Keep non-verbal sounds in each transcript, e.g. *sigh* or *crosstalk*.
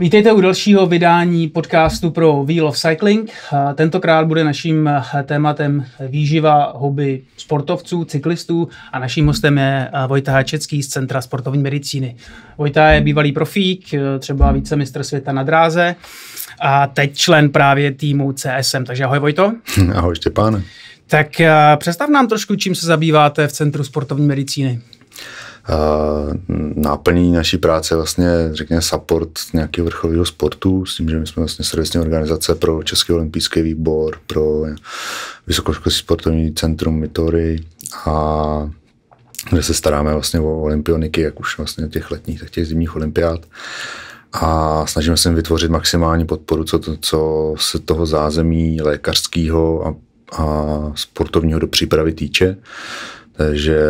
Vítejte u dalšího vydání podcastu pro Wheel of Cycling. Tentokrát bude naším tématem výživa hobby sportovců, cyklistů a naším hostem je Vojta Hačecký z Centra sportovní medicíny. Vojta je bývalý profík, třeba více mistr světa na dráze a teď člen právě týmu CSM. Takže ahoj Vojto. Ahoj Štěpáne. Tak eh, představ nám trošku, čím se zabýváte v Centru sportovní medicíny. Mm, náplní naší práce vlastně, řekněme, support nějakého vrcholového sportu, s tím, že my jsme vlastně servisní organizace pro Český olympijský výbor, pro Vysokoškolský sportovní centrum Mitory a kde se staráme vlastně o olympioniky, jak už vlastně těch letních, tak těch zimních olympiád. A snažíme se vytvořit maximální podporu, co, to, co se toho zázemí lékařského a, a sportovního do přípravy týče. Uh, že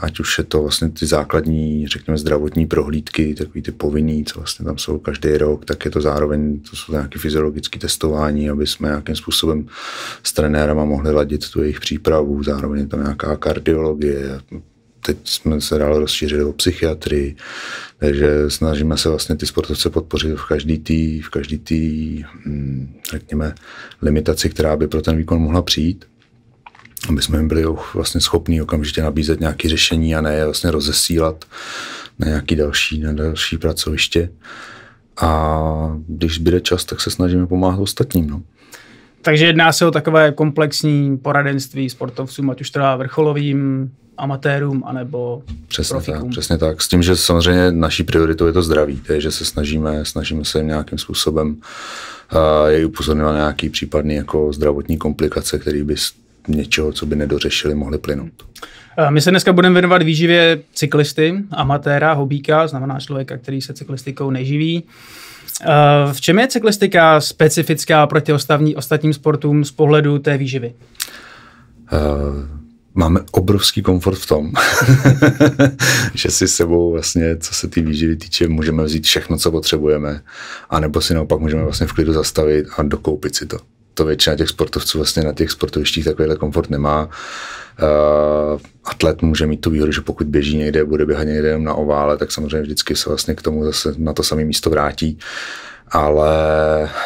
ať už je to vlastně ty základní, řekněme, zdravotní prohlídky, takový ty povinný, co vlastně tam jsou každý rok, tak je to zároveň, to jsou nějaké fyziologické testování, aby jsme nějakým způsobem s trenérama mohli ladit tu jejich přípravu, zároveň je tam nějaká kardiologie, teď jsme se dál rozšířili o psychiatrii, takže snažíme se vlastně ty sportovce podpořit v každý tý, v každý tý, hm, řekněme, limitaci, která by pro ten výkon mohla přijít aby jsme byli vlastně schopni okamžitě nabízet nějaké řešení a ne je vlastně rozesílat na nějaké další, na další pracoviště. A když bude čas, tak se snažíme pomáhat ostatním. No. Takže jedná se o takové komplexní poradenství sportovcům, ať už teda vrcholovým, amatérům, anebo přesně profikům. tak, přesně tak. S tím, že samozřejmě naší prioritou je to zdraví, takže se snažíme, snažíme se jim nějakým způsobem uh, eh, je upozorňovat na nějaký případný jako zdravotní komplikace, který by něčeho, co by nedořešili, mohli plynout. My se dneska budeme věnovat výživě cyklisty, amatéra, hobíka, znamená člověka, který se cyklistikou neživí. V čem je cyklistika specifická proti ostatní, ostatním sportům z pohledu té výživy? Uh máme obrovský komfort v tom, *laughs* že si sebou vlastně, co se ty výživy týče, můžeme vzít všechno, co potřebujeme, anebo si naopak můžeme vlastně v klidu zastavit a dokoupit si to to většina těch sportovců vlastně na těch sportovištích takovýhle komfort nemá. Uh, atlet může mít tu výhodu, že pokud běží někde, bude běhat někde jenom na ovále, tak samozřejmě vždycky se vlastně k tomu zase na to samé místo vrátí. Ale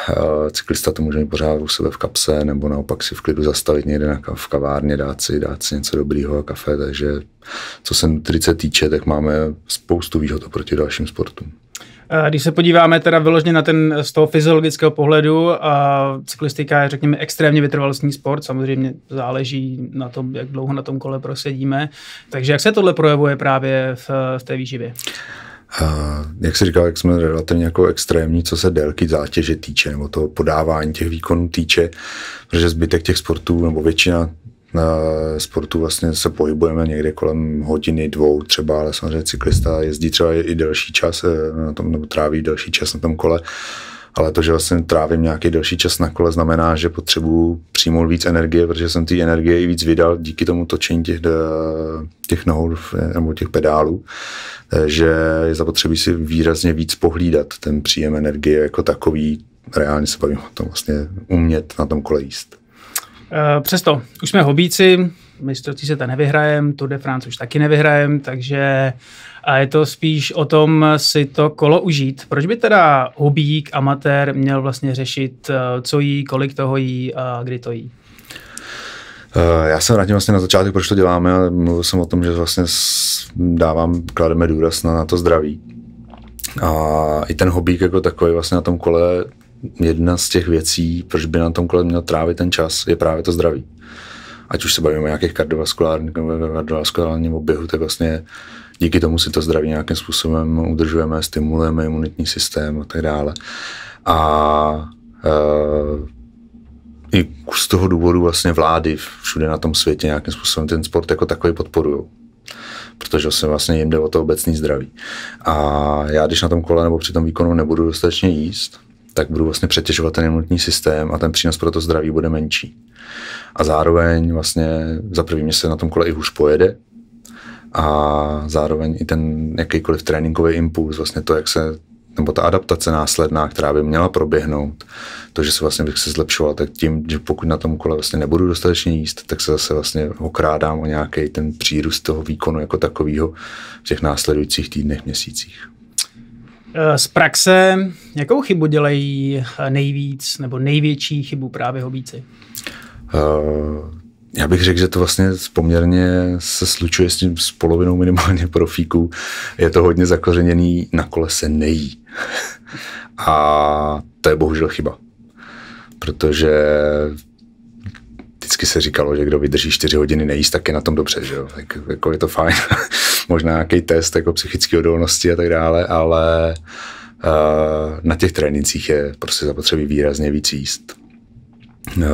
uh, cyklista to může mít pořád u sebe v kapse, nebo naopak si v klidu zastavit někde na, v kavárně, dát si, dát si něco dobrýho a kafe. Takže co se nutrice týče, tak máme spoustu výhod oproti dalším sportům. Když se podíváme teda vyložně na ten z toho fyziologického pohledu, a cyklistika je, řekněme, extrémně vytrvalostní sport, samozřejmě záleží na tom, jak dlouho na tom kole prosedíme. Takže jak se tohle projevuje právě v, v té výživě? A jak jsi říkal, jak jsme relativně jako extrémní, co se délky zátěže týče, nebo toho podávání těch výkonů týče, protože zbytek těch sportů, nebo většina sportu vlastně se pohybujeme někde kolem hodiny, dvou třeba, ale samozřejmě cyklista jezdí třeba i delší čas eh, na tom, nebo tráví delší čas na tom kole. Ale to, že vlastně trávím nějaký delší čas na kole, znamená, že potřebuju přijmout víc energie, protože jsem ty energie i víc vydal díky tomu točení těch, eh, těch nohou eh, nebo těch pedálů, že je zapotřebí si výrazně víc pohlídat ten příjem energie jako takový. Reálně se bavím o tom vlastně umět na tom kole jíst. Eh, přesto, už jsme hobíci, mistrovství světa nevyhrajem, Tour de France už taky nevyhrajem, takže a je to spíš o tom si to kolo užít. Proč by teda hobík, amatér měl vlastně řešit, eh, co jí, kolik toho jí a kdy to jí? Eh, já se vrátím vlastně na začátek, proč to děláme a mluvil jsem o tom, že vlastně dávám, klademe důraz na, na to zdraví. A i ten hobík jako takový vlastně na tom kole jedna z těch věcí, proč by na tom kole měl trávit ten čas, je právě to zdraví. Ať už se bavíme o nějakých kardiovaskulárních nebo kardiovaskulárním oběhu, tak vlastně díky tomu si to zdraví nějakým způsobem udržujeme, stimulujeme imunitní systém a tak dále. A e, i z toho důvodu vlastně vlády všude na tom světě nějakým způsobem ten sport jako takový podporují protože se vlastně jim jde o to obecný zdraví. A já, když na tom kole nebo při tom výkonu nebudu dostatečně jíst, tak budu vlastně přetěžovat ten imunitní systém a ten přínos pro to zdraví bude menší. A zároveň vlastně za prvý mě se na tom kole i hůř pojede, a zároveň i ten jakýkoliv tréninkový impuls, vlastně to, jak se, nebo ta adaptace následná, která by měla proběhnout, to, že se vlastně bych se zlepšoval, tak tím, že pokud na tom kole vlastně nebudu dostatečně jíst, tak se zase vlastně okrádám o nějaký ten přírůst toho výkonu jako takového v těch následujících týdnech, měsících. Eh, z praxe, jakou chybu dělají eh, nejvíc nebo největší chybu právě hobíci? Uh, já bych řekl, že to vlastně poměrně se slučuje s tím s polovinou minimálně *laughs* profíků. Je to hodně zakořeněný, na kole se nejí. *laughs* A to je bohužel chyba. Protože vždycky se říkalo, že kdo vydrží 4 hodiny nejíst, tak je na tom dobře, že jo? Tak, jako je to fajn. *laughs* Možná nějaký test jako psychické odolnosti a tak dále, ale uh, na těch trénincích je prostě zapotřebí výrazně víc jíst. Uh,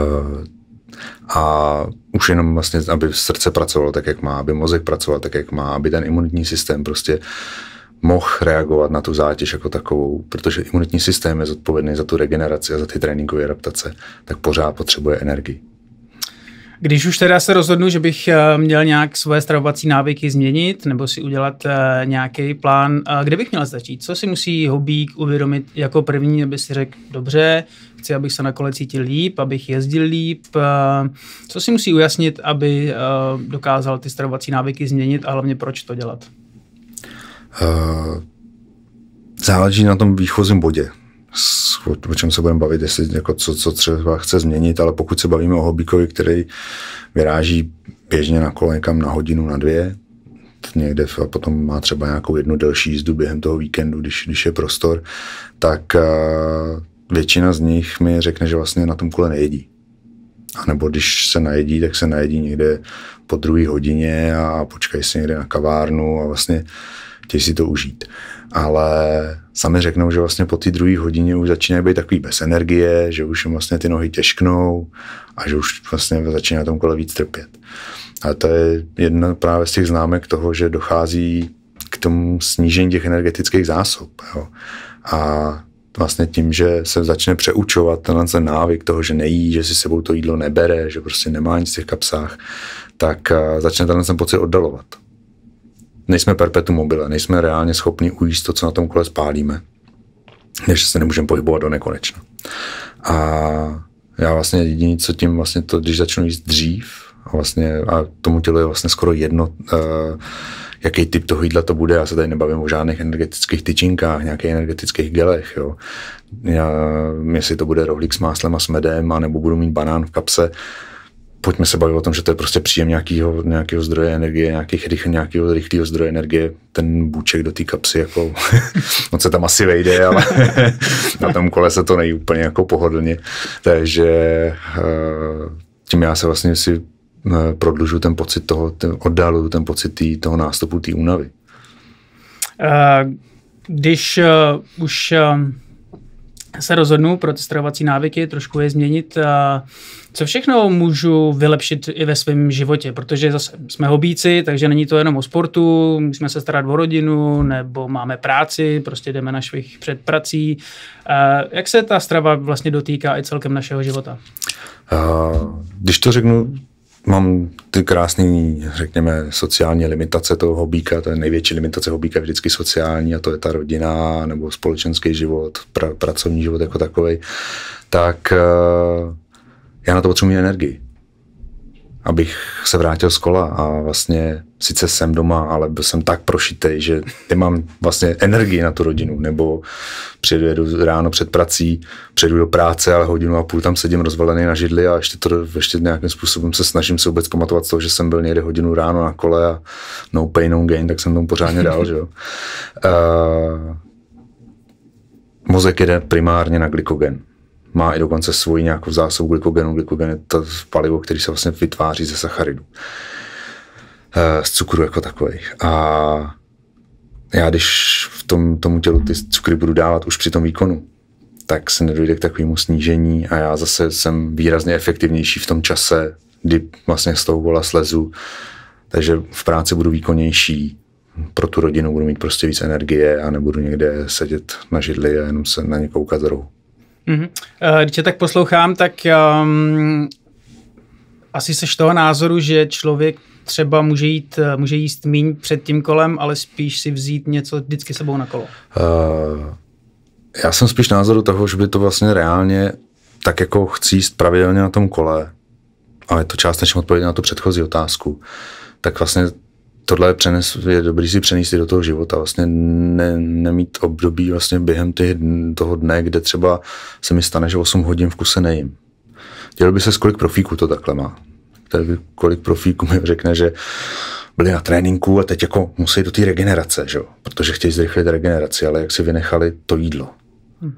a už jenom vlastně, aby srdce pracovalo tak, jak má, aby mozek pracoval tak, jak má, aby ten imunitní systém prostě mohl reagovat na tu zátěž jako takovou, protože imunitní systém je zodpovědný za tu regeneraci a za ty tréninkové adaptace, tak pořád potřebuje energii. Když už teda se rozhodnu, že bych eh, měl nějak svoje stravovací návyky změnit nebo si udělat eh, nějaký plán, eh, kde bych měl začít? Co si musí hobík uvědomit jako první, aby si řekl, dobře, chci, abych se na kole cítil líp, abych jezdil líp. Co si musí ujasnit, aby dokázal ty stravovací návyky změnit a hlavně proč to dělat? Uh, záleží na tom výchozím bodě o čem se budeme bavit, jestli jako co, co třeba chce změnit, ale pokud se bavíme o hobíkovi, který vyráží běžně na kole někam na hodinu, na dvě, někde a potom má třeba nějakou jednu delší jízdu během toho víkendu, když, když je prostor, tak většina z nich mi řekne, že vlastně na tom kole nejedí. A nebo když se najedí, tak se najedí někde po druhé hodině a počkají si někde na kavárnu a vlastně chtějí si to užít. Ale sami řeknou, že vlastně po té druhé hodině už začínají být takový bez energie, že už jim vlastně ty nohy těžknou a že už vlastně začíná tom kole víc trpět. A to je jedna právě z těch známek toho, že dochází k tomu snížení těch energetických zásob. Jo. A vlastně tím, že se začne přeučovat tenhle ten návyk toho, že nejí, že si sebou to jídlo nebere, že prostě nemá nic v těch kapsách, tak eh, začne tenhle ten pocit oddalovat nejsme perpetu mobile, nejsme reálně schopni ujíst to, co na tom kole spálíme, než se nemůžeme pohybovat do nekonečna. A já vlastně jediný, co tím vlastně to, když začnu jíst dřív, a vlastně a tomu tělu je vlastně skoro jedno, uh, jaký typ toho jídla to bude. Já se tady nebavím o žádných energetických tyčinkách, nějakých energetických gelech. Jo. Já, jestli to bude rohlík s máslem a s medem, nebo budu mít banán v kapse, pojďme se bavit o tom, že to je prostě příjem nějakého, nějakého zdroje energie, nějakých rych, nějakého rychlého zdroje energie, ten bůček do té kapsy, jako, no *laughs* se tam asi vejde, ale *laughs* na tom kole se to nejí úplně jako pohodlně, takže eh, tím já se vlastně si eh, prodlužu ten pocit toho, ten, oddaluju ten pocit tý, toho nástupu té únavy. Uh, když uh, už uh se rozhodnu pro ty stravovací návyky, trošku je změnit. A co všechno můžu vylepšit i ve svém životě, protože zase jsme hobíci, takže není to jenom o sportu, musíme se starat o rodinu, nebo máme práci, prostě jdeme na švih před prací. A jak se ta strava vlastně dotýká i celkem našeho života? když to řeknu Mám ty krásné, řekněme, sociální limitace toho hobíka, to je největší limitace hobíka vždycky sociální a to je ta rodina nebo společenský život, pra, pracovní život jako takový. Tak eh, já na to potřebuji energii abych se vrátil z kola a vlastně sice jsem doma, ale byl jsem tak prošitej, že nemám vlastně energii na tu rodinu, nebo přijedu ráno před prací, přijedu do práce, ale hodinu a půl tam sedím rozvalený na židli a ještě to ještě nějakým způsobem se snažím se vůbec pamatovat z toho, že jsem byl někde hodinu ráno na kole a no pain, no gain, tak jsem tomu pořádně dal, že jo. Uh, *laughs* mozek jede primárně na glykogen. Má i dokonce svoji nějakou zásobu glykogenu. Glykogen je to palivo, který se vlastně vytváří ze sacharidu. Eh, z cukru jako takových. A já když v tom, tomu tělu ty cukry budu dávat už při tom výkonu, tak se nedojde k takovému snížení a já zase jsem výrazně efektivnější v tom čase, kdy vlastně z toho vola slezu, takže v práci budu výkonnější, pro tu rodinu budu mít prostě víc energie a nebudu někde sedět na židli a jenom se na ně koukat rohu. Mm-hmm. Když tě tak poslouchám, tak um, asi seš toho názoru, že člověk třeba může, jít, eh, může jíst míň před tím kolem, ale spíš si vzít něco vždycky sebou na kolo. Uh, já jsem spíš názoru toho, že by to vlastně reálně tak jako chci jíst pravidelně na tom kole, ale je to částečně odpověď na tu předchozí otázku, tak vlastně tohle přenes, je dobrý si přenést do toho života, vlastně ne, nemít období vlastně během těch, toho dne, kde třeba se mi stane, že 8 hodin v kuse nejím. Dělal by se, kolik profíků to takhle má. Tady kolik profíků mi řekne, že byli na tréninku a teď jako musí do té regenerace, že? protože chtějí zrychlit regeneraci, ale jak si vynechali to jídlo. Hmm.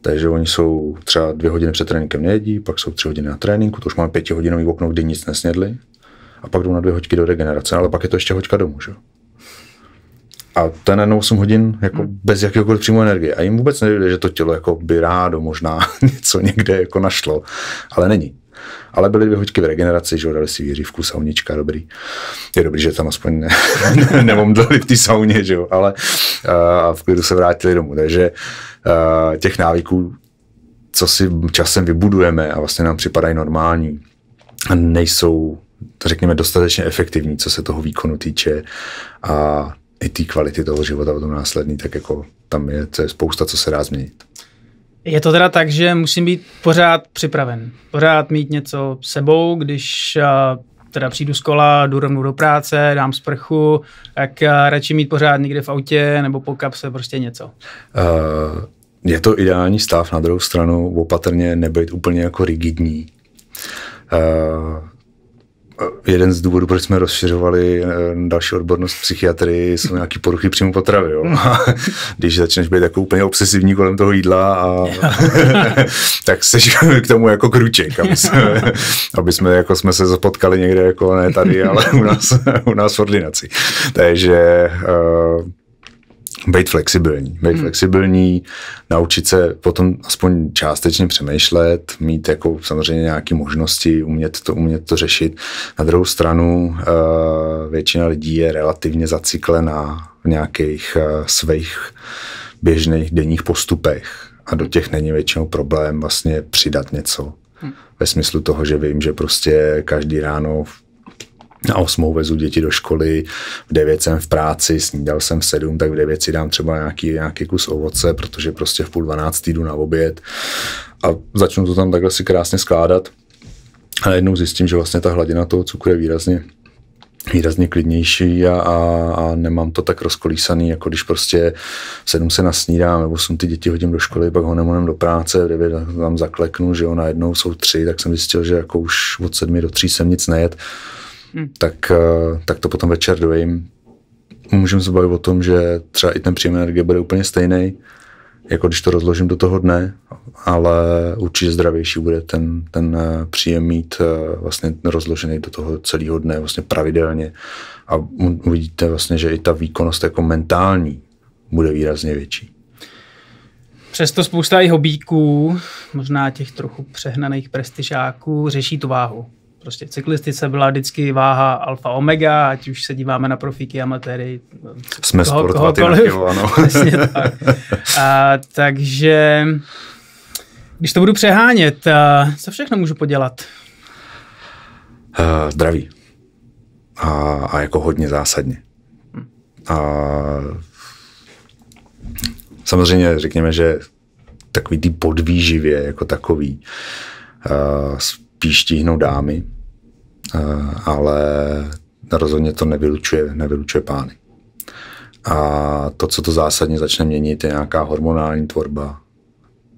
Takže oni jsou třeba dvě hodiny před tréninkem nejedí, pak jsou tři hodiny na tréninku, to už máme pětihodinový okno, kdy nic nesnědli a pak jdou na dvě hoďky do regenerace, ale pak je to ještě hoďka domů, že? A ten jenom 8 hodin jako hmm. bez jakéhokoliv přímo energie. A jim vůbec nejde, že to tělo jako by rádo možná *laughs* něco někde jako našlo, ale není. Ale byly dvě hoďky v regeneraci, že dali si výřivku, saunička, dobrý. Je dobrý, že tam aspoň ne, *laughs* nemomdleli v té sauně, že jo, ale eh, a v klidu se vrátili domů. Takže eh, těch návyků, co si časem vybudujeme a vlastně nám připadají normální, nejsou to řekněme, dostatečně efektivní, co se toho výkonu týče a i té kvality toho života potom následný, tak jako tam je, to je spousta, co se dá změnit. Je to teda tak, že musím být pořád připraven, pořád mít něco sebou, když eh, teda přijdu z kola, jdu rovnou do práce, dám sprchu, tak eh, radši mít pořád někde v autě nebo po kapse prostě něco. Uh, je to ideální stav, na druhou stranu opatrně nebejt úplně jako rigidní. Uh, Eh, jeden z důvodů, proč jsme rozšiřovali eh, další odbornost psychiatrii, jsou nějaké poruchy přímo potravy. Jo. Hmm. A *laughs* když začneš být jako úplně obsesivní kolem toho jídla, a *laughs* *laughs* tak seš k tomu jako kruček. Aby jsme, aby jsme, jako jsme se zapotkali někde, jako ne tady, ale u nás, u nás v ordinaci. Takže uh, být flexibilní. Být hmm. flexibilní, naučit se potom aspoň částečně přemýšlet, mít jako samozřejmě nějaké možnosti, umět to, umět to řešit. Na druhou stranu eh, většina lidí je relativně zaciklená v nějakých eh, svých běžných denních postupech a do těch není většinou problém vlastně přidat něco. Hmm. Ve smyslu toho, že vím, že prostě každý ráno v na 8 vezu děti do školy, v 9 jsem v práci, snídal jsem v 7, tak v 9 si dám třeba nějaký, nějaký kus ovoce, protože prostě v půl 12 jdu na oběd a začnu to tam takhle si krásně skládat. A jednou zjistím, že vlastně ta hladina toho cukru je výrazně výrazně klidnější a, a, a nemám to tak rozkolísaný, jako když prostě v sedm se nasnídám, nebo jsem ty děti hodím do školy, pak ho honem do práce, v devět tam zakleknu, že jo, najednou jsou tři, tak jsem zjistil, že jako už od sedmi do tří jsem nic nejet Hmm. tak, eh, tak to potom večer dojím. Můžeme se bavit o tom, že třeba i ten příjem energie bude úplně stejný, jako když to rozložím do toho dne, ale určitě zdravější bude ten, ten eh, příjem mít eh, vlastně rozložený do toho celého dne vlastně pravidelně a uvidíte vlastně, že i ta výkonnost jako mentální bude výrazně větší. Přesto spousta i hobíků, možná těch trochu přehnaných prestižáků, řeší tu váhu prostě v cyklistice byla vždycky váha alfa omega, ať už se díváme na profíky, amatéry. Jsme koho, sport kohokoliv. na kilo, ano. *laughs* Přesně tak. A, takže když to budu přehánět, a, co všechno můžu podělat? Uh, zdraví. A, a jako hodně zásadně. Hmm. A, samozřejmě řekněme, že takový ty podvýživě jako takový uh, píštihnou dámy, eh, ale rozhodně to nevylučuje, nevylučuje pány. A to, co to zásadně začne měnit, je nějaká hormonální tvorba.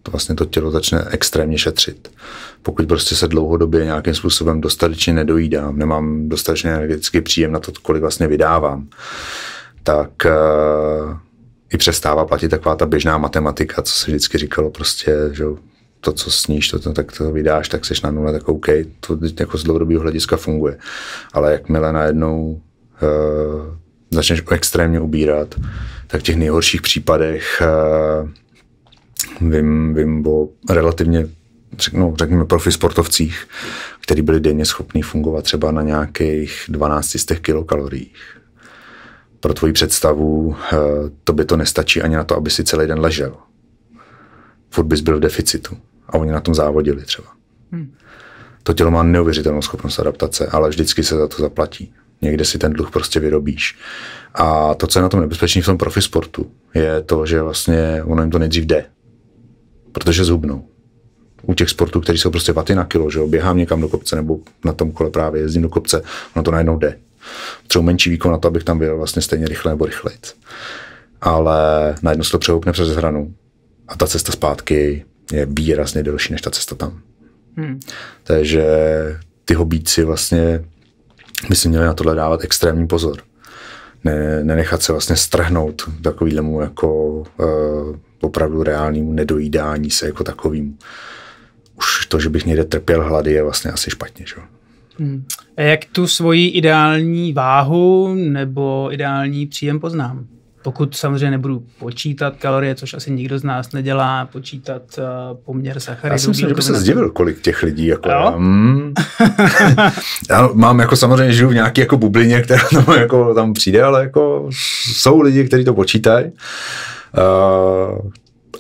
To vlastně to tělo začne extrémně šetřit. Pokud prostě se dlouhodobě nějakým způsobem dostatečně nedojídám, nemám dostatečně energetický příjem na to, kolik vlastně vydávám, tak eh, i přestává platit taková ta běžná matematika, co se vždycky říkalo prostě, že to, co sníš, to, to, tak to vydáš, tak seš na nule, tak OK, to jako z dlouhodobého hlediska funguje. Ale jakmile najednou uh, začneš extrémně ubírat, tak v těch nejhorších případech uh, vím, vím o relativně řeknu, no, řekněme, profi sportovcích, který byli denně schopní fungovat třeba na nějakých 12 kilokaloriích. Pro tvoji představu eh, to by to nestačí ani na to, aby si celý den ležel. Furt bys byl v deficitu a oni na tom závodili třeba. Hmm. To tělo má neuvěřitelnou schopnost adaptace, ale vždycky se za to zaplatí. Někde si ten dluh prostě vyrobíš. A to, co je na tom nebezpečný v tom profi sportu, je to, že vlastně ono jim to nejdřív jde. Protože zhubnou. U těch sportů, které jsou prostě vaty na kilo, že jo, běhám někam do kopce nebo na tom kole právě jezdím do kopce, ono to najednou jde. Třeba menší výkon na to, abych tam byl vlastně stejně rychle nebo rychlejc. Ale najednou se to přehoupne přes hranu a ta cesta zpátky je výrazně delší než ta cesta tam. Hmm. Takže ty hobíci vlastně by si měli na tohle dávat extrémní pozor. Ne, nenechat se vlastně strhnout takovýhlemu jako uh, opravdu reálnému nedojídání se jako takovým. Už to, že bych někde trpěl hlady, je vlastně asi špatně. Že? Hmm. A jak tu svoji ideální váhu nebo ideální příjem poznám? Pokud samozřejmě nebudu počítat kalorie, což asi nikdo z nás nedělá, počítat uh, poměr sacharidů. Já si se zdivil, kolik těch lidí. Jako, já, Mm, *laughs* já mám jako samozřejmě žiju v nějaké jako bublině, která tam, jako, tam přijde, ale jako jsou lidi, kteří to počítají. Uh,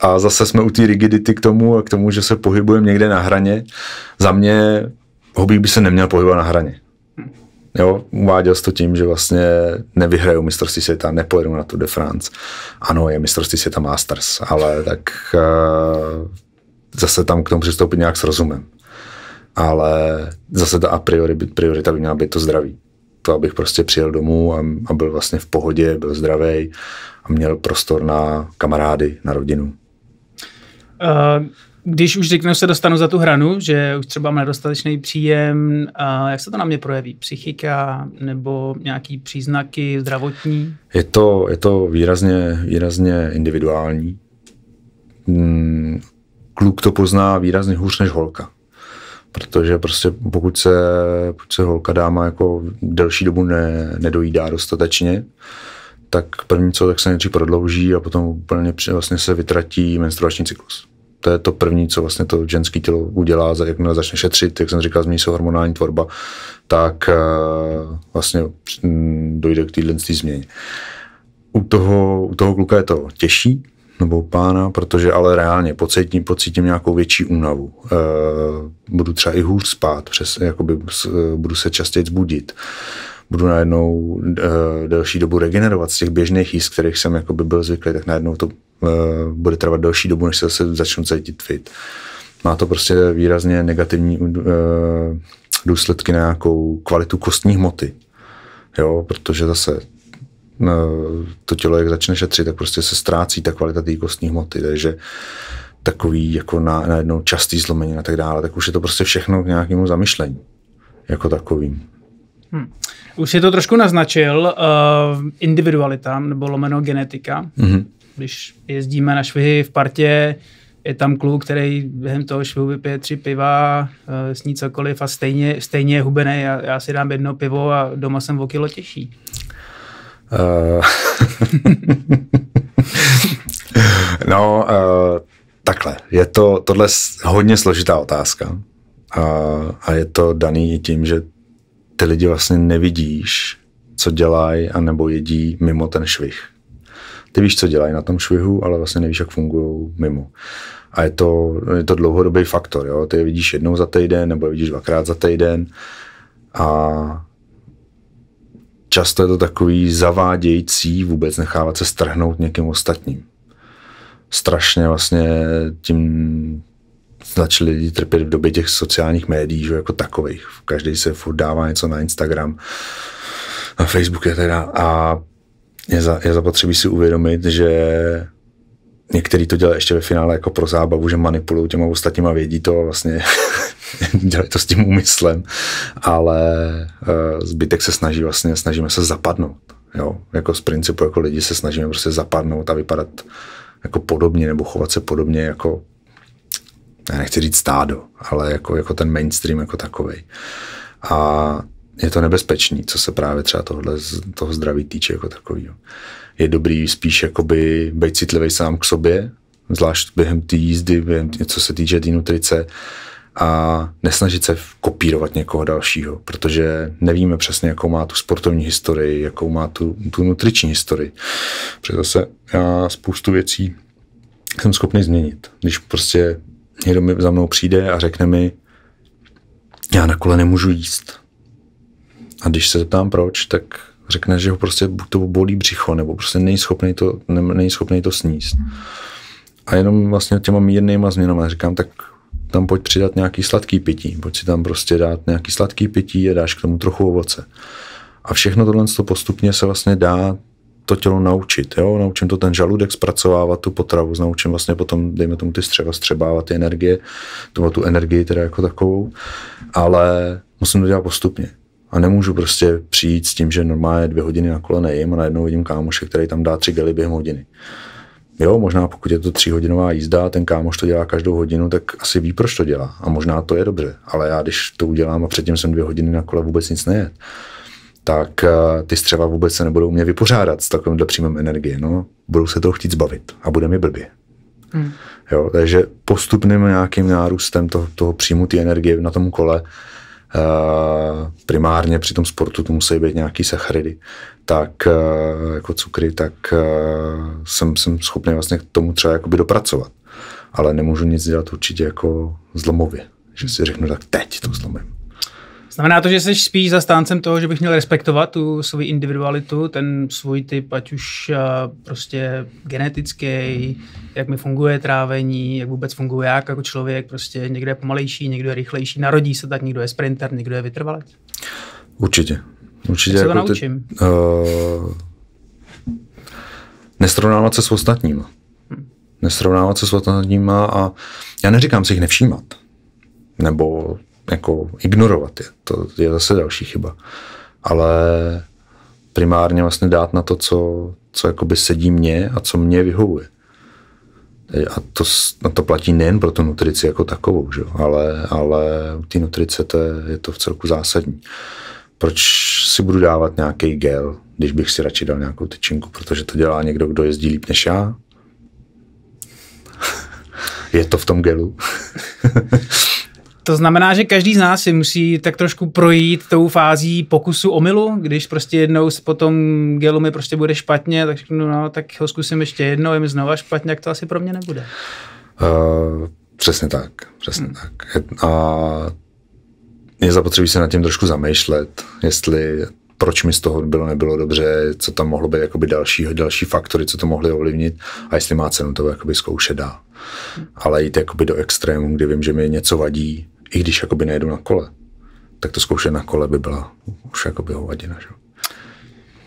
a zase jsme u té rigidity k tomu a k tomu, že se pohybujeme někde na hraně. Za mě hobby by se neměl pohybovat na hraně. Jo, uváděl jsi to tím, že vlastně nevyhraju mistrovství světa, nepojedu na tu de France. Ano, je mistrovství světa Masters, ale tak uh, zase tam k tomu přistoupit nějak s rozumem. Ale zase ta a priori, priorita by měla být to zdraví. To, abych prostě přijel domů a, a byl vlastně v pohodě, byl zdravý a měl prostor na kamarády, na rodinu. Uh když už řeknu, se dostanu za tu hranu, že už třeba mám nedostatečný příjem, a jak se to na mě projeví? Psychika nebo nějaký příznaky zdravotní? Je to, je to výrazně, výrazně individuální. Hmm, kluk to pozná výrazně hůř než holka. Protože prostě pokud se, pokud se holka dáma jako delší dobu ne, nedojídá dostatečně, tak první co, tak se nejdřív prodlouží a potom úplně vlastně se vytratí menstruační cyklus to je to první, co vlastně to ženské tělo udělá, jakmile začne šetřit, jak jsem říkal, změní se hormonální tvorba, tak eh, vlastně mm, dojde k tý změně. U toho, u toho kluka je to těžší, nebo pána, protože ale reálně pocítím, pocítím nějakou větší únavu. E, budu třeba i hůř spát, přes, jakoby, eh, budu se častěji zbudit budu najednou uh, delší dobu regenerovat z těch běžných jíst, kterých jsem jako by byl zvyklý, tak najednou to uh, bude trvat delší dobu, než se zase začnu cítit fit. Má to prostě výrazně negativní uh, důsledky na nějakou kvalitu kostní hmoty. Jo, protože zase to tělo, jak začne šetřit, tak prostě se ztrácí ta kvalita té kostní hmoty, takže takový jako na, jednou častý zlomení a tak dále, tak už je to prostě všechno k nějakému zamyšlení jako takovým. Hmm. Už je to trošku naznačil, uh, individualita nebo lomeno genetika. Mm-hmm. Když jezdíme na švihy v partě, je tam kluk, který během toho švihu vypije tři piva, uh, sní cokoliv a stejně, stejně je hubený. Já, já si dám jedno pivo a doma jsem o kilo těžší. Uh... *laughs* no, uh, takhle. Je to tohle hodně složitá otázka. A, eh, a je to daný tím, že ty lidi vlastně nevidíš, co dělají a nebo jedí mimo ten švih. Ty víš, co dělají na tom švihu, ale vlastně nevíš, jak fungují mimo. A je to, je to dlouhodobý faktor. Jo? Ty je vidíš jednou za týden nebo je vidíš dvakrát za týden. A často je to takový zavádějící vůbec nechávat se strhnout někým ostatním. Strašně vlastně tím začali lidi trpět v době těch sociálních médií, že jako takových. Každý se furt dává něco na Instagram, na Facebook je teda. A je, za, je zapotřebí si uvědomit, že některý to dělají ještě ve finále jako pro zábavu, že manipulují těma ostatníma, vědí to a vlastně *laughs* dělají to s tím úmyslem, ale uh, zbytek se snaží vlastně, snažíme se zapadnout. Jo, jako z principu, jako lidi se snažíme prostě zapadnout a vypadat jako podobně nebo chovat se podobně jako já nechci říct stádo, ale jako, jako ten mainstream jako takový. A je to nebezpečný, co se právě třeba tohle, toho zdraví týče jako takový. Je dobrý spíš jakoby být citlivý sám k sobě, zvlášť během té jízdy, během tý, co se týče té tý nutrice a nesnažit se kopírovat někoho dalšího, protože nevíme přesně, jakou má tu sportovní historii, jakou má tu, tu nutriční historii. Protože zase já spoustu věcí jsem schopný změnit. Když prostě někdo mi za mnou přijde a řekne mi, já na kole nemůžu jíst. A když se zeptám proč, tak řekne, že ho prostě buď to bolí břicho, nebo prostě není schopný to, není schopný to sníst. A jenom vlastně těma mírnýma změnama říkám, tak tam pojď přidat nějaký sladký pití, pojď si tam prostě dát nějaký sladký pití a dáš k tomu trochu ovoce. A všechno tohle to postupně se vlastně dá to tělo naučit, jo? naučím to ten žaludek zpracovávat, tu potravu, naučím vlastně potom, dejme tomu ty střeva, střebávat ty energie, tu, tu energii teda jako takovou, ale musím to dělat postupně. A nemůžu prostě přijít s tím, že normálně dvě hodiny na kole nejím a najednou vidím kámoše, který tam dá tři gely během hodiny. Jo, možná pokud je to tříhodinová jízda a ten kámoš to dělá každou hodinu, tak asi ví, proč to dělá. A možná to je dobře, ale já když to udělám a předtím jsem dvě hodiny na kole vůbec nic nejet, tak eh, ty střeva vůbec se nebudou mě vypořádat s takovýmhle příjmem energie. No, budou se toho chtít zbavit a bude mi blbě. Hmm. Jo, takže postupným nějakým nárůstem toho, toho příjmu té energie na tom kole, uh, primárně při tom sportu to musí být nějaký sacharidy, tak uh, jako cukry, tak uh, jsem, jsem schopný vlastně k tomu třeba jakoby dopracovat. Ale nemůžu nic dělat určitě jako zlomově, že si řeknu tak teď to zlomím. Znamená to, že jsi spíš zastáncem toho, že bych měl respektovat tu svou individualitu, ten svůj typ, ať už eh, prostě genetický, jak mi funguje trávení, jak vůbec funguje jak jako člověk, prostě někdo je pomalejší, někdo je rychlejší, narodí se tak, někdo je sprinter, někdo je vytrvalec. Určitě. Určitě. jako se to jako naučím. uh, nesrovnávat se s ostatníma. Hmm. Nesrovnávat se s ostatníma a já neříkám si jich nevšímat. Nebo jako ignorovat je. To je zase další chyba. Ale primárně vlastně dát na to, co, co jakoby sedí mně a co mě vyhovuje. A to, a to platí nejen pro tu nutrici jako takovou, že? ale, ale u té nutrice to je, je to v celku zásadní. Proč si budu dávat nějaký gel, když bych si radši dal nějakou tyčinku, protože to dělá někdo, kdo jezdí líp než já? *laughs* je to v tom gelu? *laughs* To znamená, že každý z nás si musí tak trošku projít tou fází pokusu omylu, když prostě jednou po tom gelu mi prostě bude špatně, tak řeknu, no, tak ho zkusím ještě jednou, je mi znova špatně, jak to asi pro mě nebude. Uh, přesně tak, přesně hmm. tak. A je zapotřebí se nad tím trošku zamýšlet, jestli proč mi z toho bylo nebylo dobře, co tam mohlo být jakoby další, další faktory, co to mohly ovlivnit a jestli má cenu to jakoby zkoušet dál. Ale jít jakoby do extrému, kdy vím, že mi něco vadí, i když jakoby nejedu na kole, tak to zkoušet na kole by byla už jakoby hovadina. Že?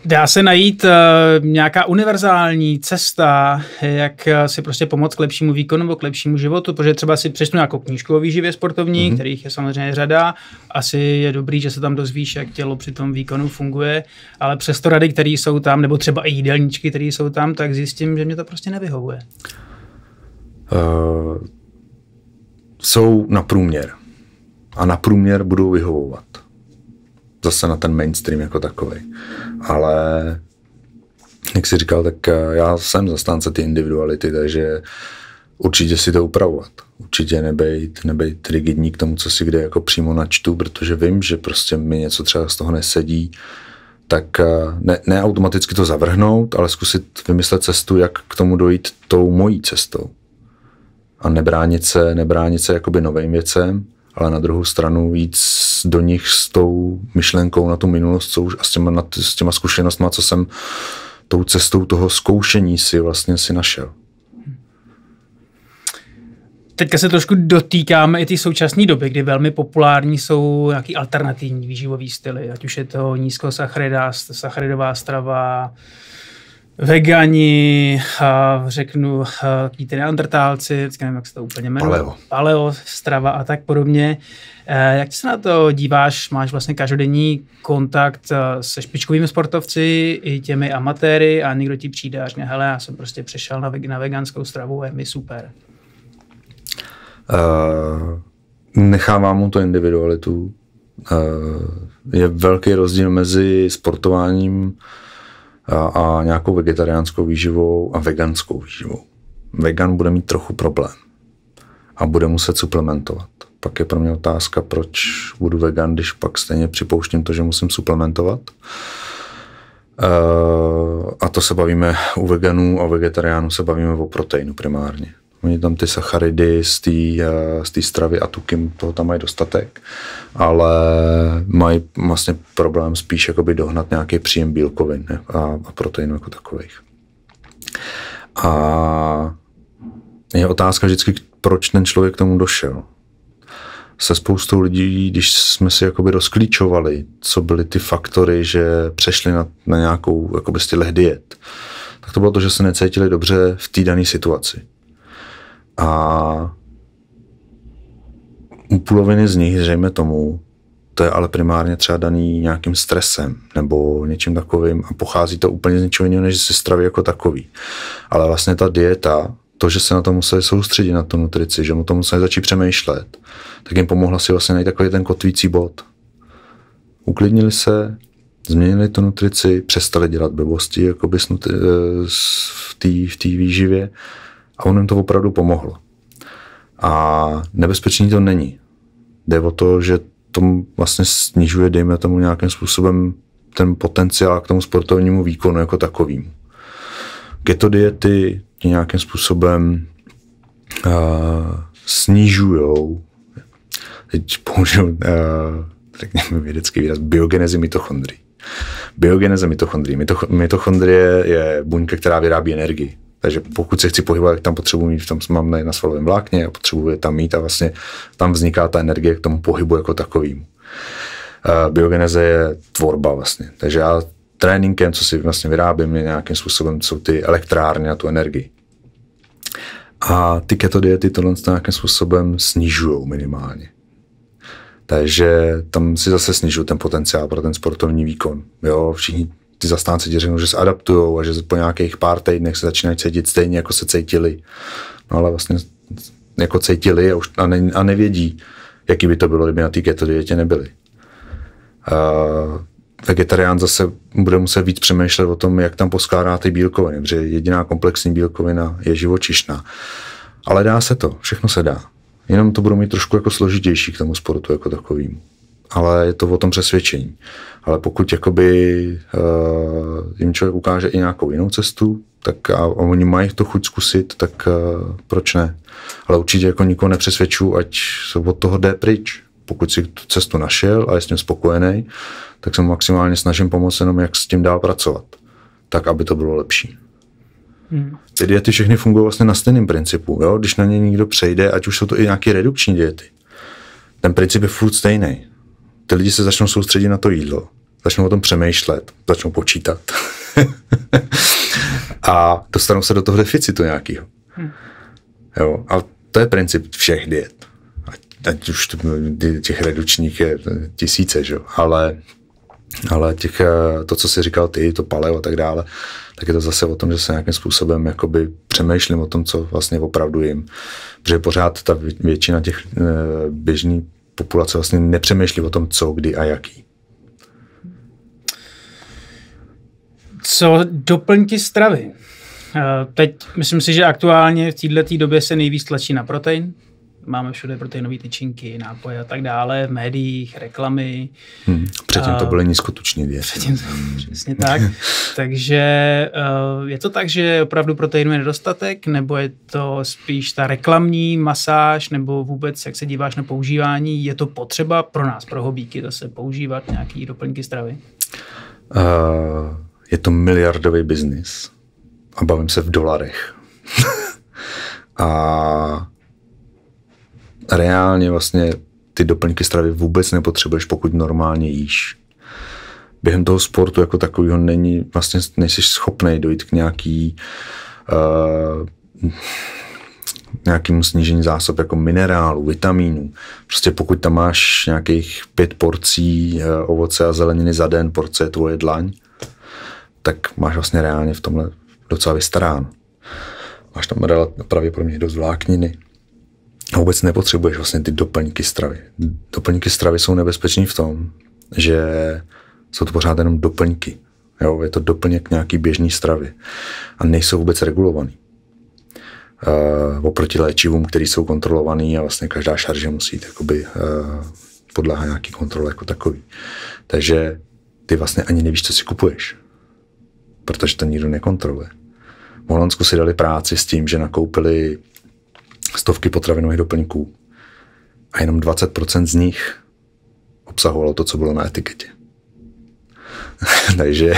Dá se najít uh, nějaká univerzální cesta, jak eh, si prostě pomoct k lepšímu výkonu nebo k lepšímu životu, protože třeba si přečtu nějakou knížku o výživě sportovní, mm-hmm. kterých je samozřejmě řada. Asi je dobrý, že se tam dozvíš, jak tělo při tom výkonu funguje, ale přesto rady, které jsou tam, nebo třeba i jídelníčky, které jsou tam, tak zjistím, že mě to prostě nevyhovuje. Uh, jsou na průměr. A na průměr budou vyhovovat zase na ten mainstream jako takový. Ale jak jsi říkal, tak eh, já jsem zastánce ty individuality, takže určitě si to upravovat. Určitě nebejt, nebejt rigidní k tomu, co si kde jako přímo načtu, protože vím, že prostě mi něco třeba z toho nesedí, tak eh, ne, ne automaticky to zavrhnout, ale zkusit vymyslet cestu, jak k tomu dojít tou mojí cestou. A nebránit se, nebránit se jakoby novým věcem, ale na druhou stranu víc do nich s tou myšlenkou na tu minulost co už, a s těma, nad, s těma zkušenostma, co jsem tou cestou toho zkoušení si vlastně si našel. Teďka se trošku dotýkáme i ty současné doby, kdy velmi populární jsou nějaký alternativní výživový styly, ať už je to nízkosacharidová sacharidová strava, vegani, řeknu tí ty neandrtálci, vždycky nevím, jak se to úplně jmenuje. Paleo. Paleo, strava a tak podobně. E, jak ty se na to díváš? Máš vlastně každodenní kontakt e, se špičkovými sportovci i těmi amatéry a někdo ti přijde a řekne, hele, já jsem prostě přešel na, na veganskou stravu je mi super. Uh, nechávám mu to individualitu. Uh, je velký rozdíl mezi sportováním uh, a, a nějakou vegetariánskou výživou a veganskou výživou. Vegan bude mít trochu problém a bude muset suplementovat. Pak je pro mě otázka, proč budu vegan, když pak stejně připouštím to, že musím suplementovat. E, a to se bavíme u veganů a vegetariánů se bavíme o proteinu primárně. Oni tam ty sacharidy eh, z té stravy a tuky toho tam mají dostatek, ale mají vlastně problém spíš jakoby dohnat nějaký příjem bílkovin ne? a, a proteinů jako takových. A je otázka vždycky, proč ten člověk tomu došel. Se spoustou lidí, když jsme si jakoby rozklíčovali, co byly ty faktory, že přešli na, na nějakou jakoby z těch diet, tak to bylo to, že se necítili dobře v té dané situaci a u poloviny z nich, zřejmě tomu, to je ale primárně třeba daný nějakým stresem nebo něčím takovým a pochází to úplně z něčeho jiného, než se straví jako takový. Ale vlastně ta dieta, to, že se na to museli soustředit, na tu nutrici, že mu to museli začít přemýšlet, tak jim pomohla si vlastně najít takový ten kotvící bod. Uklidnili se, změnili tu nutrici, přestali dělat blbosti jakoby eh, v té v výživě a on jim to opravdu pomohlo. A nebezpečný to není. Jde o to, že to vlastně snižuje, dejme tomu nějakým způsobem, ten potenciál k tomu sportovnímu výkonu jako takovým. Keto diety nějakým způsobem uh, snižujou, teď použiju uh, řekněme vědecký výraz, biogenezi mitochondrií. Biogeneze mitochondrií. Mitochondrie je buňka, která vyrábí energii. Takže pokud se chci pohybovat, tam potřebuji mít, tam mám na, svalovém vlákně a potřebuji je tam mít a vlastně tam vzniká ta energie k tomu pohybu jako takovému. Eh, biogeneze je tvorba vlastně. Takže já tréninkem, co si vlastně vyrábím, je nějakým způsobem, jsou ty elektrárny a tu energii. A ty keto diety tohle nějakým způsobem snižují minimálně. Takže tam si zase snižují ten potenciál pro ten sportovní výkon. Jo, všichni ty zastánci řeknou, že se adaptují a že po nějakých pár týdnech se začínají cítit stejně, jako se cítili. No ale vlastně jako cítili a, už, a, ne, a nevědí, jaký by to bylo, kdyby na té keto dietě nebyli. A vegetarián zase bude muset víc přemýšlet o tom, jak tam poskládá ty bílkoviny, protože jediná komplexní bílkovina je živočišná. Ale dá se to, všechno se dá. Jenom to budou mít trošku jako složitější k tomu sportu jako takovým ale je to o tom přesvědčení. Ale pokud jakoby uh, jim člověk ukáže i nějakou jinou cestu, tak a oni mají to chuť zkusit, tak uh, proč ne? Ale určitě jako nikoho nepřesvědču, ať se od toho jde pryč. Pokud si tu cestu našel a je s tím spokojený, tak se maximálně snažím pomoct jenom, jak s tím dál pracovat, tak aby to bylo lepší. Hmm. Ty diety všechny fungují vlastně na stejném principu. Jo? Když na ně někdo přejde, ať už jsou to i nějaké redukční diety, ten princip je furt stejný ty lidi se začnou soustředit na to jídlo, začnou o tom přemýšlet, začnou počítat. *laughs* a dostanou se do toho deficitu nějakého. Hm. Jo, a to je princip všech diet. Ať už těch redučních je tisíce, že? ale ale těch, eh, to, co jsi říkal ty, to paleo a tak dále, tak je to zase o tom, že se nějakým způsobem jakoby přemýšlím o tom, co vlastně opravdu jim. Protože pořád ta většina těch eh, běžných populace vlastně nepřemýšlí o tom, co, kdy a jaký. Co doplňky stravy? Eh, teď myslím si, že aktuálně v této době se nejvíc tlačí na protein máme všude proteinové tyčinky, nápoje a tak dále, v médiích, reklamy. Hmm. Předtím to byly nízkotuční věci. Předtím, hmm. přesně tak. *laughs* Takže eh, je to tak, že opravdu proteinu je nedostatek, nebo je to spíš ta reklamní masáž, nebo vůbec, jak se díváš na používání, je to potřeba pro nás, pro hobíky, zase používat nějaký doplňky stravy? Uh, je to miliardový biznis a bavím se v dolarech. *laughs* a reálně vlastně ty doplňky stravy vůbec nepotřebuješ, pokud normálně jíš. Během toho sportu jako takového není, vlastně nejsi schopný dojít k nějaký uh, eh, nějakému snížení zásob jako minerálů, vitamínů. Prostě pokud tam máš nějakých pět porcí eh, ovoce a zeleniny za den, porce je tvoje dlaň, tak máš vlastně reálně v tomhle docela vystaráno. Máš tam pravděpodobně dost vlákniny, a vůbec nepotřebuješ vlastně ty doplňky stravy. Doplňky stravy jsou nebezpeční v tom, že jsou to pořád jenom doplňky. Jo, je to doplněk nějaký běžný stravy a nejsou vůbec regulovaný. Uh, oproti léčivům, které jsou kontrolovaný a vlastně každá šarže musí jít, jakoby, uh, eh, podléhá nějaký kontrole jako takový. Takže ty vlastně ani nevíš, co si kupuješ, protože to nikdo nekontroluje. V Holandsku si dali práci s tím, že nakoupili stovky potravinových doplňků a jenom 20% z nich obsahovalo to, co bylo na etiketě. *laughs* Takže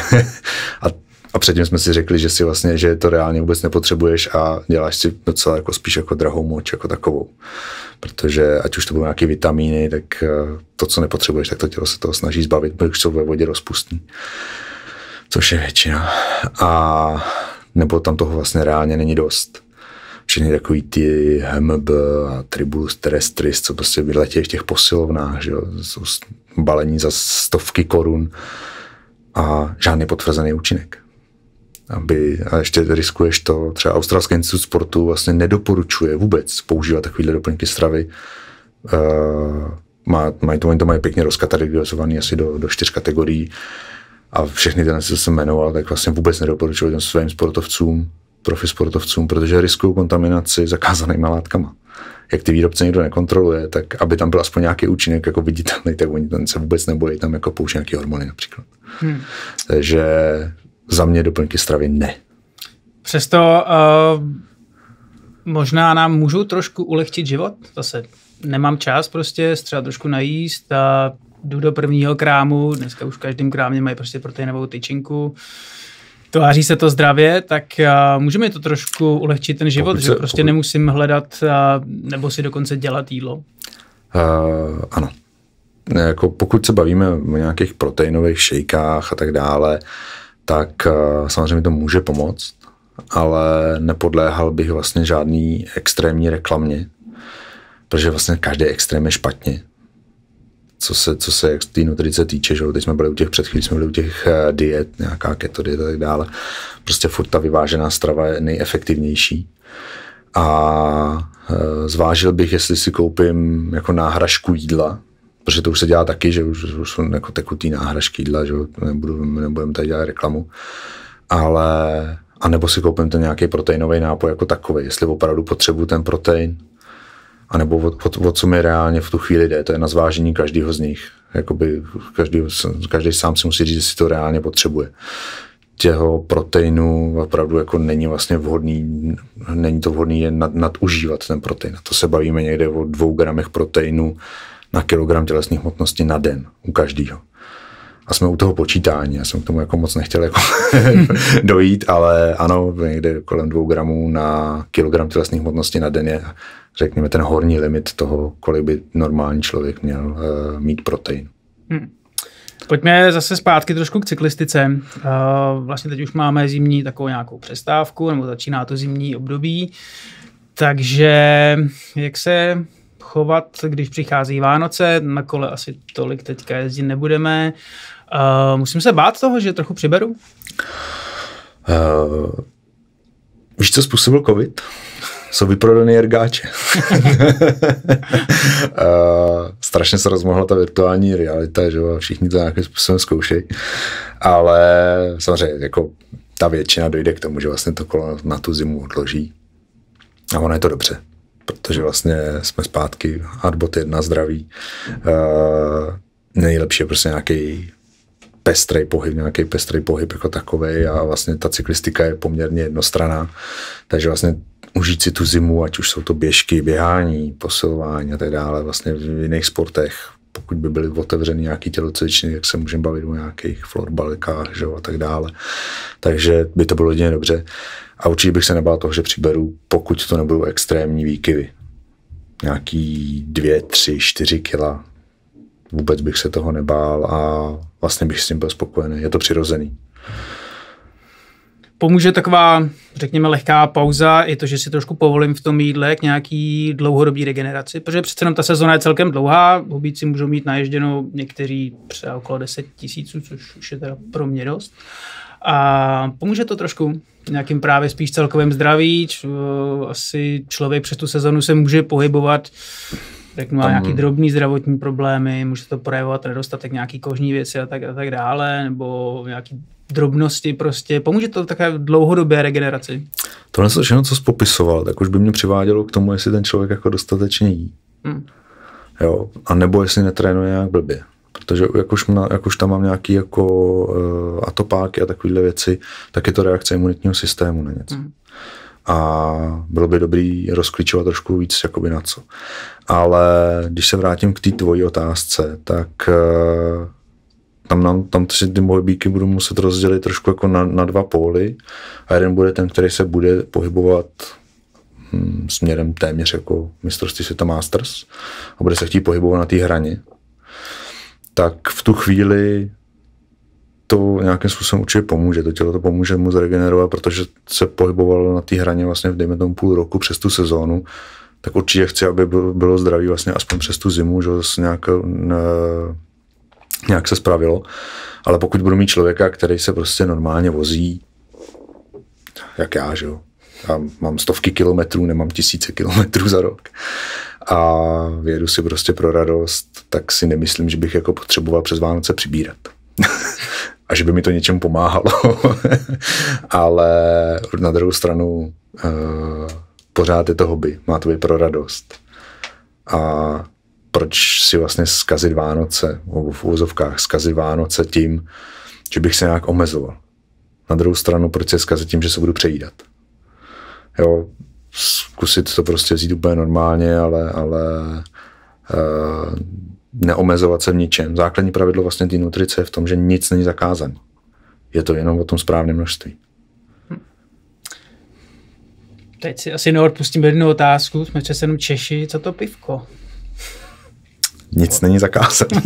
a, a předtím jsme si řekli, že si vlastně, že to reálně vůbec nepotřebuješ a děláš si docela jako spíš jako drahou moč, jako takovou. Protože ať už to budou nějaké vitamíny, tak eh, to, co nepotřebuješ, tak to tělo se toho snaží zbavit, protože jsou ve vodě rozpustní. Což je většina. A nebo tam toho vlastně reálně není dost všechny takový ty HMB a Tribulus terrestris, co prostě vyletějí v těch posilovnách, že jo, jsou balení za stovky korun a žádný potvrzený účinek. Aby, a ještě riskuješ to, třeba Australský institut sportu vlastně nedoporučuje vůbec používat takovýhle doplňky stravy, uh, má, mají to, oni to mají pěkně rozkategorizovaný asi do, do čtyř kategorií a všechny tyhle, co jsem jmenoval, tak vlastně vůbec nedoporučuji svým sportovcům profi sportovcům, protože riskují kontaminaci zakázanými látkama. Jak ty výrobce někdo nekontroluje, tak aby tam byl aspoň nějaký účinek jako viditelný, tak oni ten se vůbec nebojí tam jako použít nějaké hormony například. Hmm. Takže za mě doplňky stravy ne. Přesto uh, možná nám můžou trošku ulehčit život. Zase nemám čas prostě třeba trošku najíst a jdu do prvního krámu. Dneska už v každém krámě mají prostě proteinovou tyčinku. Uh, Tváří se to zdravě, tak uh, můžeme to trošku ulehčit ten život, pokud se, že prostě pokud... nemusím hledat uh, nebo si dokonce dělat jídlo? Uh, ano. Jako pokud se bavíme o nějakých proteinových šejkách a tak dále, tak uh, samozřejmě to může pomoct, ale nepodléhal bych vlastně žádný extrémní reklamě, protože vlastně každý extrém je špatně co se, co se té nutrice týče, že teď jsme byli u těch, před chvíli, jsme byli u těch eh, diet, nějaká keto diet a tak dále, prostě furt ta vyvážená strava je nejefektivnější. A eh, zvážil bych, jestli si koupím jako náhražku jídla, protože to už se dělá taky, že už, už jsou jako tekutý náhražky jídla, že nebudu, nebudeme tady dělat reklamu, ale a nebo si koupím ten nějaký proteinový nápoj jako takový, jestli opravdu potřebuji ten protein, anebo o, o, o co mi reálně v tu chvíli jde, to je na zvážení každého z nich. Jakoby každý, každý sám si musí říct, jestli to reálně potřebuje. Těho proteinu opravdu jako není vlastně vhodný, není to vhodný je nad, nadužívat ten protein. To se bavíme někde o dvou gramech proteinu na kilogram tělesných hmotnosti na den u každého a jsme u toho počítání. Já jsem k tomu jako moc nechtěl jako *laughs* dojít, ale ano, někde kolem dvou gramů na kilogram tělesné hmotnosti na den je, řekněme, ten horní limit toho, kolik by normální člověk měl uh, mít protein. Hmm. Pojďme zase zpátky trošku k cyklistice. Eh, vlastně teď už máme zimní takovou nějakou přestávku, nebo začíná to zimní období. Takže jak se chovat, když přichází Vánoce, na kole asi tolik teďka jezdit nebudeme. Uh, musím se bát toho, že trochu přiberu? Uh, víš, co způsobil covid? Jsou vyprodaný ergáče. uh, *laughs* strašně se rozmohla ta virtuální realita, že jo, všichni to nějakým způsobem zkoušejí. Ale samozřejmě, jako ta většina dojde k tomu, že vlastně to kolo na tu zimu odloží. A ono je to dobře protože vlastně jsme zpátky, Hardbot 1, zdraví. Uh, nejlepší je prostě nějaký pestrý pohyb, nějaký pestrý pohyb jako takový a vlastně ta cyklistika je poměrně jednostraná, takže vlastně užít si tu zimu, ať už jsou to běžky, běhání, posilování a tak dále, vlastně v jiných sportech pokud by byly otevřeny nějaký tělocvičny, jak se můžeme bavit o nějakých florbalikách že, a tak dále. Takže by to bylo jedině dobře. A určitě bych se nebál toho, že přiberu, pokud to nebudou extrémní výkyvy. Nějaký dvě, tři, čtyři kila. Vůbec bych se toho nebál a vlastně bych s tím byl spokojený. Je to přirozený. Pomůže taková, řekněme, lehká pauza, i to, že si trošku povolím v tom jídle k nějaký dlouhodobý regeneraci, protože přece jenom ta sezona je celkem dlouhá, hubíci můžou mít naježděno někteří třeba okolo 10 tisíců, což už je teda pro mě dost. A pomůže to trošku nějakým právě spíš celkovým zdraví, eh, asi člověk přes tu sezonu se může pohybovat řeknu, má nějaký drobný zdravotní problémy, může to projevovat nedostatek nějaký kožní věci a tak, a tak dále, nebo nějaký drobnosti prostě. Pomůže to také dlouhodobé regeneraci? To se všechno, co jsi popisoval, tak už by mě přivádělo k tomu, jestli ten člověk jako dostatečně jí. Hmm. Jo, a nebo jestli netrénuje nějak blbě. Protože jak už, na, jak už tam mám nějaký jako uh, atopáky a takovéhle věci, tak je to reakce imunitního systému na něco. Hmm. A bylo by dobrý rozklíčovat trošku víc jakoby na co. Ale když se vrátím k té tvojí otázce, tak uh, tam, nám, tam tři ty moje bíky budu muset rozdělit trošku jako na, na dva póly a jeden bude ten, který se bude pohybovat hm, směrem téměř jako mistrovství světa Masters a bude se chtít pohybovat na té hraně, tak v tu chvíli to nějakým způsobem určitě pomůže. To tělo to pomůže mu zregenerovat, protože se pohybovalo na té hraně vlastně v dejme tomu půl roku přes tu sezónu, tak určitě chci, aby bylo zdraví vlastně aspoň přes tu zimu, že z nějaké nějak se spravilo. Ale pokud budu mít člověka, který se prostě normálně vozí, jak já, že jo, já mám stovky kilometrů, nemám tisíce kilometrů za rok a vědu si prostě pro radost, tak si nemyslím, že bych jako potřeboval přes Vánoce přibírat. *laughs* a že by mi to něčem pomáhalo. *laughs* Ale na druhou stranu uh, pořád je to hobby, má to být pro radost. A proč si vlastně zkazit Vánoce, v úzovkách zkazit Vánoce tím, že bych se nějak omezoval. Na druhou stranu, proč se zkazit tím, že se budu přejídat. Jo, zkusit to prostě vzít úplně normálně, ale, ale e, neomezovat se v ničem. Základní pravidlo vlastně té nutrice je v tom, že nic není zakázané. Je to jenom o tom správném množství. Teď si asi neodpustím jednu otázku. Jsme přece jenom Češi. Co to pivko? nic není zakázaný.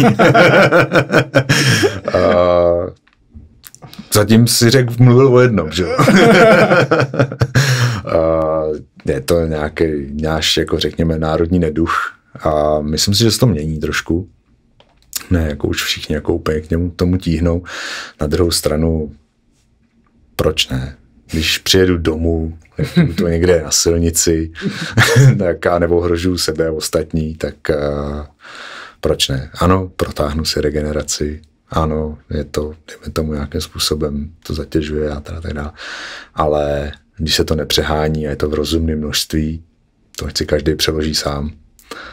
*laughs* zatím si řekl, mluvil o jednom, že *laughs* a je to nějaký náš, jako řekněme, národní neduch a myslím si, že se to mění trošku. Ne, jako už všichni jako úplně k němu, tomu tíhnou. Na druhou stranu, proč ne? když přijedu domů, to někde na silnici, *laughs* tak a nebo hrožu sebe a ostatní, tak a, eh, proč ne? Ano, protáhnu si regeneraci, ano, je to, dejme tomu nějakým způsobem, to zatěžuje a a tak dále, ale když se to nepřehání a je to v rozumném množství, to si každý přeloží sám,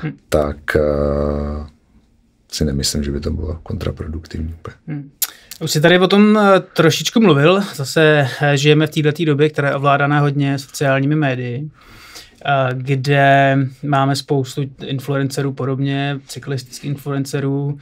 hm. tak a, eh, si nemyslím, že by to bylo kontraproduktivní. Hmm. Už jsi tady o tom eh, trošičku mluvil, zase eh, žijeme v této době, která je ovládaná hodně sociálními médii, eh, kde máme spoustu influencerů podobně, cyklistických influencerů.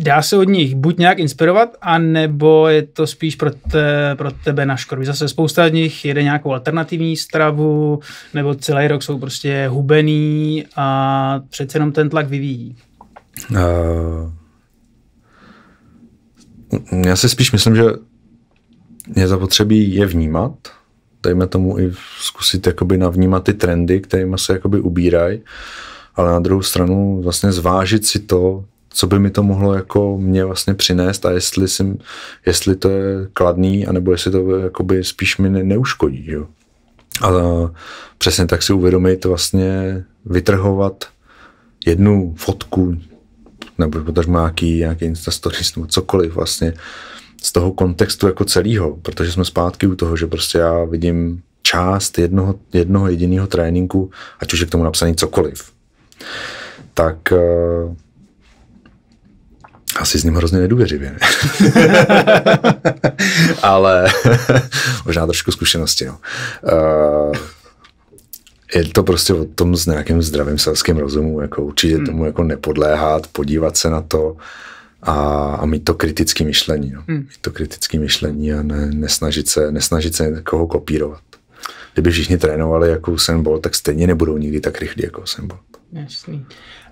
Dá se od nich buď nějak inspirovat, anebo je to spíš pro, te, pro tebe na škodu. Zase spousta z nich jede nějakou alternativní stravu, nebo celý rok jsou prostě hubený a přece jenom ten tlak vyvíjí. Uh... Mm, já si spíš myslím, že je zapotřebí je vnímat, dejme tomu i zkusit jakoby navnímat ty trendy, kterými se jakoby ubírají, ale na druhou stranu vlastně zvážit si to, co by mi to mohlo jako mě vlastně přinést a jestli, jsem, jestli to je kladný, anebo jestli to jakoby spíš mi ne, neuškodí. Jo. A přesně tak si uvědomit vlastně vytrhovat jednu fotku nebo potažmo nějaký, nějaký instastories nebo cokoliv vlastně z toho kontextu jako celého, protože jsme zpátky u toho, že prostě já vidím část jednoho, jednoho jediného tréninku, ať už je k tomu napsaný cokoliv, tak uh, asi s ním hrozně nedůvěřivě, ne? *laughs* Ale *laughs* možná trošku zkušenosti, No. Uh, je to prostě o tom s nějakým zdravým selským rozumu, jako určitě hmm. tomu jako nepodléhat, podívat se na to a, a mít to kritické myšlení. No. Hmm. Mít to kritické myšlení a ne, nesnažit, se, nesnažit se někoho kopírovat. Kdyby všichni trénovali jako Usain Bolt, tak stejně nebudou nikdy tak rychlí jako Usain Bolt. Jasný.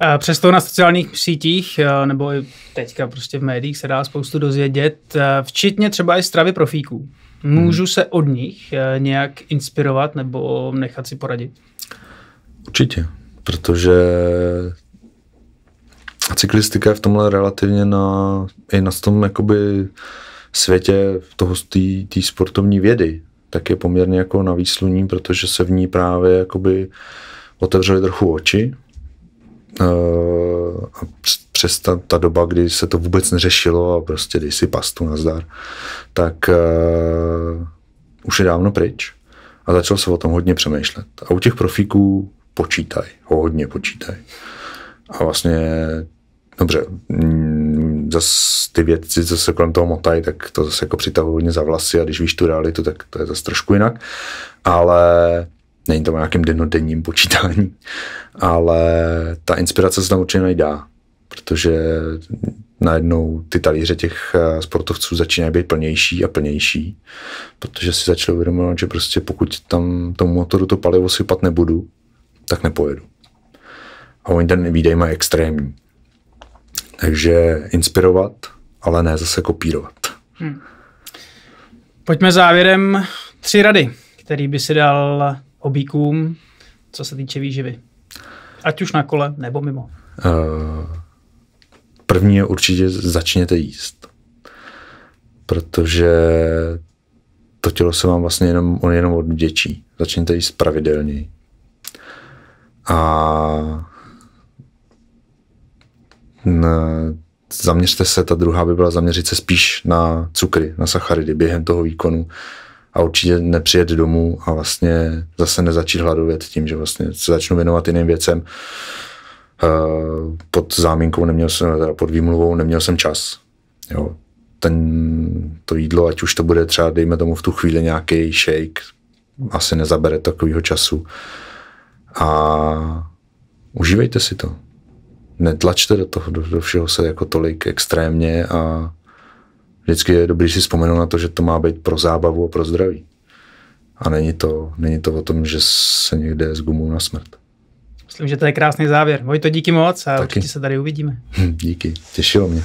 Eh, přesto na sociálních sítích eh, nebo i teďka prostě v médiích se dá spoustu dozvědět, eh, včetně třeba i stravy profíků. Můžu hmm. se od nich nějak inspirovat nebo nechat si poradit? Určitě, protože cyklistika je v tomhle relativně na, i na tom jakoby světě toho, té sportovní vědy, tak je poměrně jako na výsluní, protože se v ní právě jakoby otevřeli trochu oči Eh, a přes ta, ta doba, kdy se to vůbec neřešilo a prostě dej si pastu na zdar, tak uh, už je dávno pryč a začal se o tom hodně přemýšlet. A u těch profíků počítaj, ho hodně počítaj. A vlastně, dobře, mm, zase ty vědci, co se kolem toho motají, tak to zase jako přitahují hodně za vlasy a když víš tu realitu, tak to je zase trošku jinak. Ale Není to o nějakém denodenním počítání, ale ta inspirace se tam určitě najdá, protože najednou ty talíře těch eh, sportovců začínají být plnější a plnější, protože si začali uvědomovat, že prostě pokud tam tomu motoru to palivo sypat nebudu, tak nepojedu. A oni ten výdej mají extrémní. Takže inspirovat, ale ne zase kopírovat. Hmm. Pojďme závěrem tři rady, který by si dal hobíkům, co se týče výživy? Ať už na kole nebo mimo. Uh, první je určitě začněte jíst. Protože to tělo se vám vlastně jenom, on jenom odvděčí. Začněte jíst pravidelně. A zaměřte se, ta druhá by byla zaměřit se spíš na cukry, na sacharidy během toho výkonu, a určitě nepřijet domů a vlastně zase nezačít hladovět tím, že vlastně se začnu věnovat jiným věcem. Eh, pod záminkou neměl jsem, teda pod výmluvou neměl jsem čas. Jo. Ten, to jídlo, ať už to bude třeba, dejme tomu v tu chvíli nějaký shake, asi nezabere takového času. A užívejte si to. Netlačte do toho, do, do všeho se jako tolik extrémně a vždycky je dobrý si vzpomenout na to, že to má být pro zábavu a pro zdraví. A není to, není to o tom, že se někde z gumu na smrt. Myslím, že to je krásný závěr. Voj to díky moc a Taky. určitě se tady uvidíme. Hm, díky, těšilo mě.